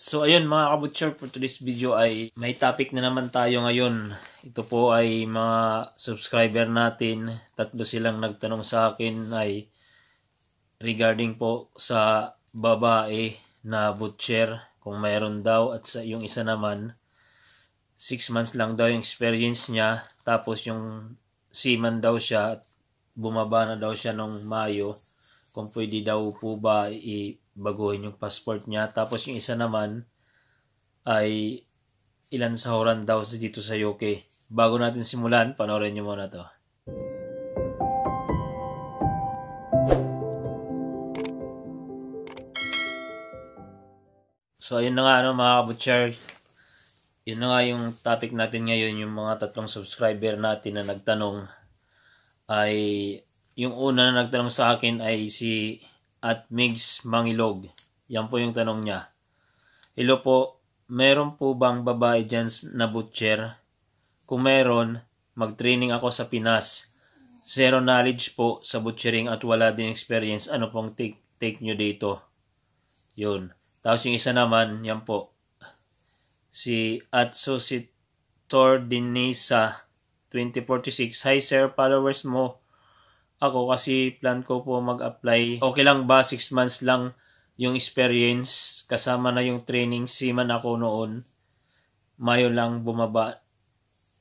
So ayun mga kabutcher, for today's video ay may topic na naman tayo ngayon. Ito po ay mga subscriber natin. Tatlo silang nagtanong sa akin ay regarding po sa babae na butcher kung mayroon daw at sa yung isa naman 6 months lang daw yung experience niya tapos yung seaman daw siya at bumaba na daw siya nung Mayo kung pwede daw po ba i-baguhin yung passport niya. Tapos yung isa naman ay ilan sahuran daw dito sa UK. Bago natin simulan, panoorin niyo muna to. So, ayun na nga ano, mga kabutcher. Yun na nga yung topic natin ngayon, yung mga tatlong subscriber natin na nagtanong ay yung una na nagtanong sa akin ay si at Migs Mangilog. Yan po yung tanong niya. Hello po, meron po bang babae dyan na butcher? Kung meron, mag-training ako sa Pinas. Zero knowledge po sa butchering at wala din experience. Ano pong take, take nyo dito? Yun. Tapos yung isa naman, yan po. Si Atso si Tordinesa 2046. Hi sir, followers mo ako kasi plan ko po mag-apply. Okay lang ba 6 months lang yung experience kasama na yung training seaman ako noon. Mayo lang bumaba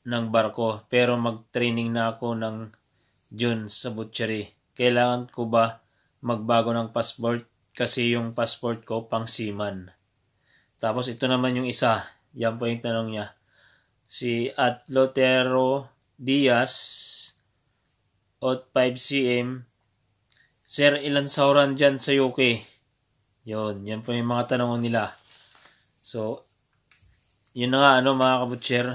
ng barko pero mag-training na ako ng June sa butchery. Kailangan ko ba magbago ng passport kasi yung passport ko pang seaman. Tapos ito naman yung isa. Yan po yung tanong niya. Si at Diaz at 5cm. Sir, ilan sauran dyan sa UK? Yun, yan po yung mga tanong nila. So, yun na nga ano mga kabutcher.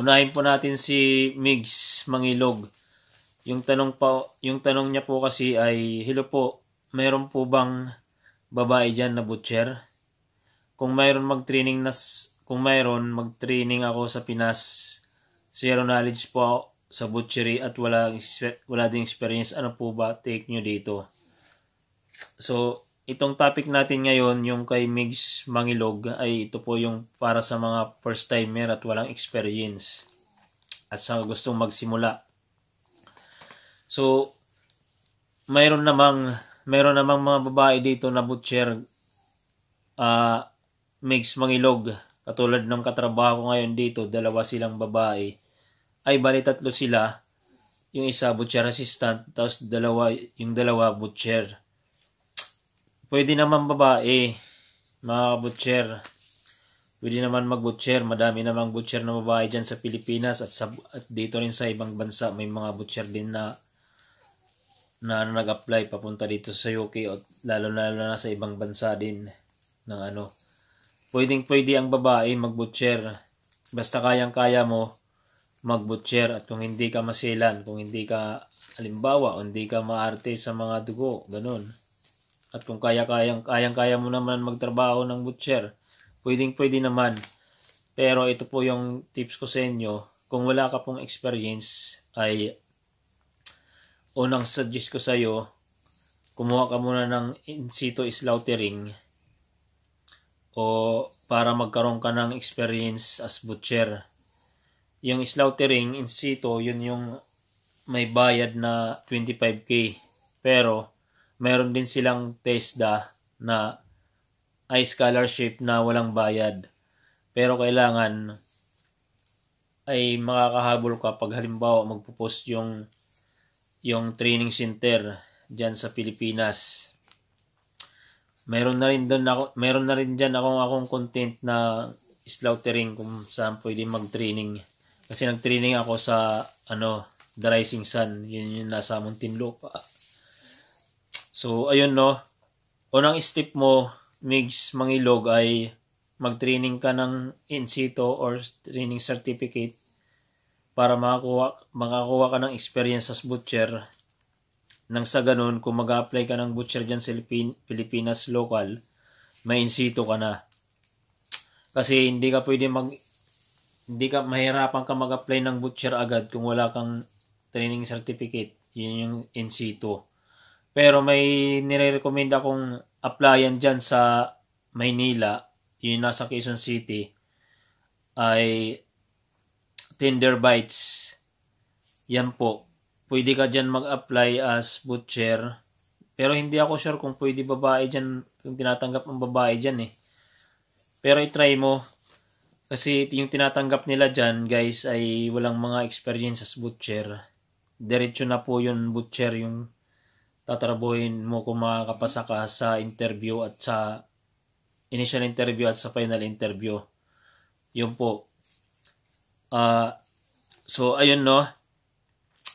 Unahin po natin si Migs Mangilog. Yung tanong, pa, yung tanong niya po kasi ay, Hello po, mayroon po bang babae dyan na butcher? Kung mayroon mag-training na, kung mayroon mag-training ako sa Pinas, zero knowledge po sa butchery at wala, wala ding experience, ano po ba take nyo dito? So, itong topic natin ngayon, yung kay Migs Mangilog, ay ito po yung para sa mga first timer at walang experience at sa gustong magsimula. So, mayroon namang mayroon namang mga babae dito na butcher uh, Migs Mangilog. Katulad ng katrabaho ko ngayon dito, dalawa silang babae ay bali tatlo sila. Yung isa butcher assistant, tapos dalawa, yung dalawa butcher. Pwede naman babae, mga butcher. Pwede naman mag-butcher. Madami namang butcher na babae dyan sa Pilipinas at, sa, at dito rin sa ibang bansa. May mga butcher din na na nag-apply papunta dito sa UK o lalo na lalo na sa ibang bansa din ng ano. Pwedeng pwede ang babae mag-butcher. Basta kayang-kaya mo, magbutcher at kung hindi ka masilan, kung hindi ka halimbawa, hindi ka maarte sa mga dugo, ganun. At kung kaya-kayang kayang-kaya mo naman magtrabaho ng butcher, pwedeng-pwede naman. Pero ito po yung tips ko sa inyo, kung wala ka pong experience ay unang suggest ko sa iyo, kumuha ka muna ng in situ slaughtering o para magkaroon ka ng experience as butcher yung slaughtering in situ, yun yung may bayad na 25k. Pero, meron din silang TESDA na ay scholarship na walang bayad. Pero kailangan ay makakahabol ka pag halimbawa magpo-post yung yung training center diyan sa Pilipinas. Meron na rin doon ako, meron na rin diyan akong akong content na slaughtering kung saan pwede mag-training. Kasi nag-training ako sa ano, The Rising Sun. Yun yung nasa Muntinlupa. So, ayun no. Unang step mo, Migs Mangilog, ay mag-training ka ng insito or training certificate para makakuha, makakuha ka ng experience as butcher. Nang sa ganun, kung mag-apply ka ng butcher dyan sa Pilipinas local, may insito ka na. Kasi hindi ka pwede mag hindi ka mahirapan ka mag-apply ng butcher agad kung wala kang training certificate. Yun yung in situ. Pero may nire-recommend akong applyan dyan sa Maynila, yung nasa Quezon City, ay Tinder Bites. Yan po. Pwede ka dyan mag-apply as butcher. Pero hindi ako sure kung pwede babae dyan, kung tinatanggap ng babae dyan eh. Pero itry mo, kasi yung tinatanggap nila dyan, guys, ay walang mga experience as butcher. Diretso na po yun butcher yung tatrabuhin mo kung makakapasa ka sa interview at sa initial interview at sa final interview. Yun po. Uh, so, ayun no.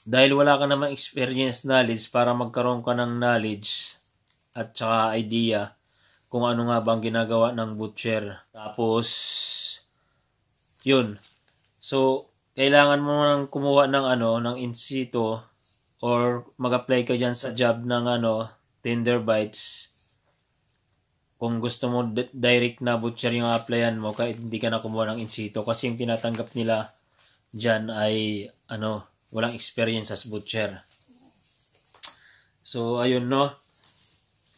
Dahil wala ka namang experience knowledge para magkaroon ka ng knowledge at saka idea kung ano nga bang ginagawa ng butcher. Tapos, yun. So, kailangan mo nang kumuha ng ano, ng in situ or mag-apply ka diyan sa job ng ano, Tinder Bites. Kung gusto mo direct na butcher yung applyan mo kahit hindi ka na kumuha ng in situ kasi yung tinatanggap nila diyan ay ano, walang experience as butcher. So, ayun no.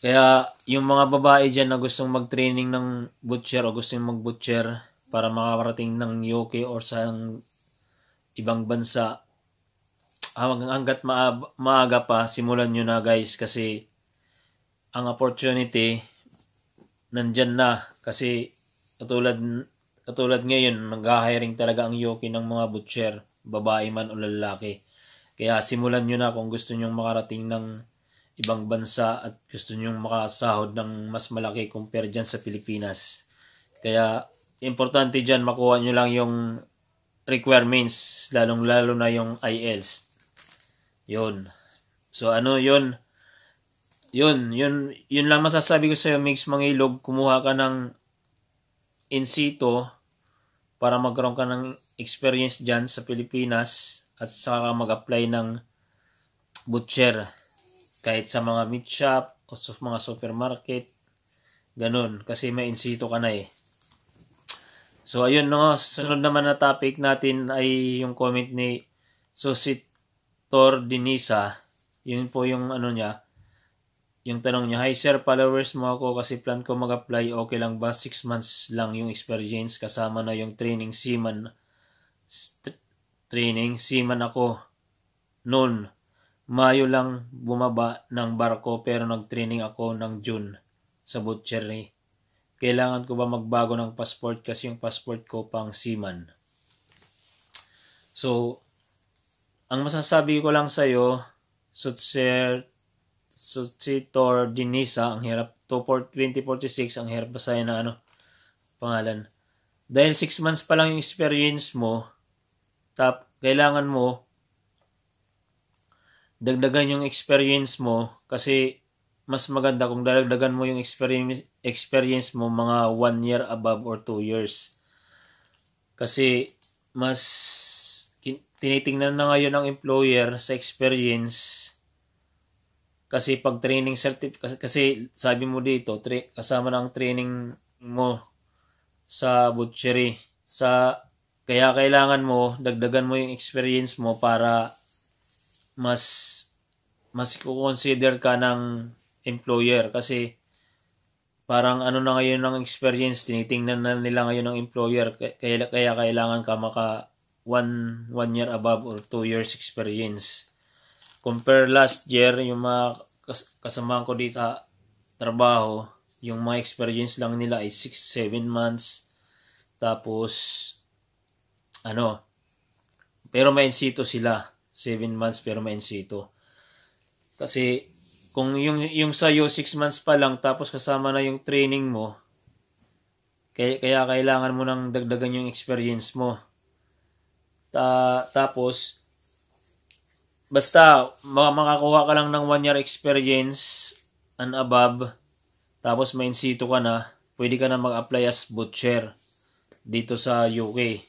Kaya, yung mga babae dyan na gustong mag-training ng butcher o gustong mag-butcher, para makarating ng UK or sa ibang bansa ah, hanggat maaga pa simulan nyo na guys kasi ang opportunity nandyan na kasi katulad katulad ngayon nag-hiring talaga ang UK ng mga butcher babae man o lalaki kaya simulan nyo na kung gusto nyong makarating ng ibang bansa at gusto nyong makasahod ng mas malaki compare dyan sa Pilipinas. Kaya importante dyan makuha nyo lang yung requirements, lalong-lalo na yung IELTS. Yun. So, ano yun? Yun, yun, yun lang masasabi ko sa'yo, Mix Mangilog, kumuha ka ng in situ para magkaroon ka ng experience dyan sa Pilipinas at saka ka mag-apply ng butcher kahit sa mga meat shop o sa mga supermarket ganun kasi may in situ ka na eh So ayun no, sunod naman na topic natin ay yung comment ni Sositor Dinisa. Yun po yung ano niya. Yung tanong niya, Hi sir, followers mo ako kasi plan ko mag-apply. Okay lang ba? 6 months lang yung experience kasama na yung training seaman. St- training seaman ako noon. Mayo lang bumaba ng barko pero nag-training ako ng June sa butchery. Kailangan ko ba magbago ng passport kasi yung passport ko pang seaman? So, ang masasabi ko lang sa'yo, Sutser, Sutsitor Dinisa, ang hirap, to for 2046, ang hirap basahin na ano, pangalan. Dahil 6 months pa lang yung experience mo, tap, kailangan mo dagdagan yung experience mo kasi mas maganda kung dalagdagan mo yung experience, experience mo mga 1 year above or 2 years. Kasi mas tinitingnan na ngayon ng employer sa experience kasi pag training certificate kasi, kasi sabi mo dito tra- kasama ng training mo sa butchery sa kaya kailangan mo dagdagan mo yung experience mo para mas mas consider ka ng employer kasi parang ano na ngayon ng experience, tinitingnan na nila ngayon ng employer kaya, kaya kailangan ka maka one, one year above or two years experience. Compare last year, yung mga kasama ko dito sa trabaho, yung mga experience lang nila ay 6-7 months. Tapos, ano, pero may insito sila. 7 months pero may insito. Kasi, kung yung, yung sa'yo, 6 months pa lang, tapos kasama na yung training mo, kaya, kaya kailangan mo nang dagdagan yung experience mo. Ta, tapos, basta makakuha ka lang ng 1 year experience and above, tapos may in situ ka na, pwede ka na mag-apply as butcher dito sa UK.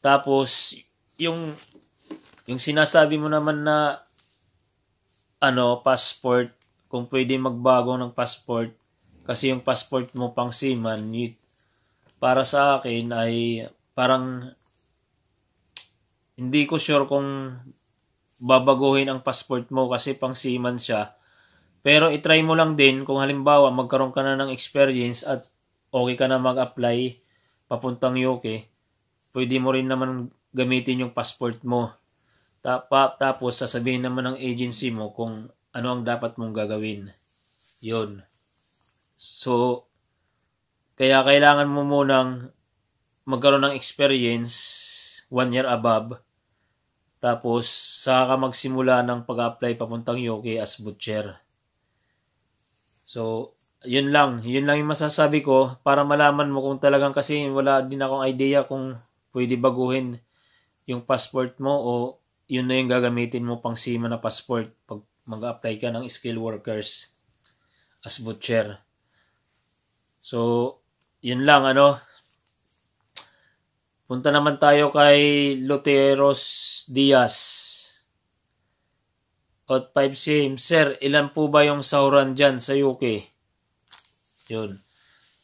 Tapos, yung, yung sinasabi mo naman na ano, passport, kung pwede magbago ng passport, kasi yung passport mo pang seaman, you, para sa akin ay parang hindi ko sure kung babaguhin ang passport mo kasi pang seaman siya. Pero itry mo lang din kung halimbawa magkaroon ka na ng experience at okay ka na mag-apply papuntang UK, pwede mo rin naman gamitin yung passport mo. Tapos sasabihin naman ng agency mo kung ano ang dapat mong gagawin. Yun. So, kaya kailangan mo munang magkaroon ng experience one year above. Tapos, saka magsimula ng pag-apply papuntang UK as butcher. So, yun lang. Yun lang yung masasabi ko para malaman mo kung talagang kasi wala din akong idea kung pwede baguhin yung passport mo o yun na yung gagamitin mo pang SIMA na passport pag mag-apply ka ng skilled workers as butcher. So, yun lang ano. Punta naman tayo kay Luteros Diaz. Out 5 sim. Sir, ilan po ba yung sauran dyan sa UK? Yun.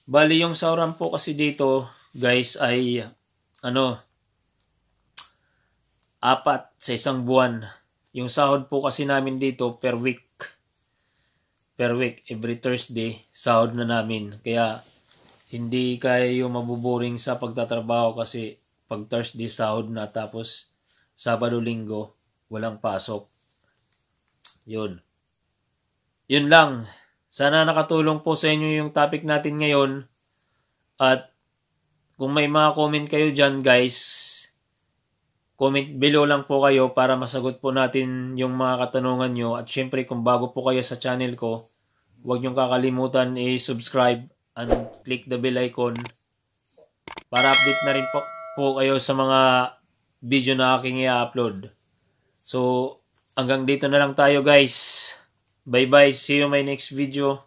Bali yung sauran po kasi dito, guys, ay ano, apat sa isang buwan. Yung sahod po kasi namin dito per week. Per week, every Thursday, sahod na namin. Kaya hindi kayo mabuboring sa pagtatrabaho kasi pag Thursday sahod na tapos Sabado Linggo walang pasok. Yun. Yun lang. Sana nakatulong po sa inyo yung topic natin ngayon. At kung may mga comment kayo dyan guys, Comment below lang po kayo para masagot po natin yung mga katanungan nyo. At syempre kung bago po kayo sa channel ko, huwag nyong kakalimutan i-subscribe and click the bell icon para update na rin po, po kayo sa mga video na aking i-upload. So hanggang dito na lang tayo guys. Bye bye. See you my next video.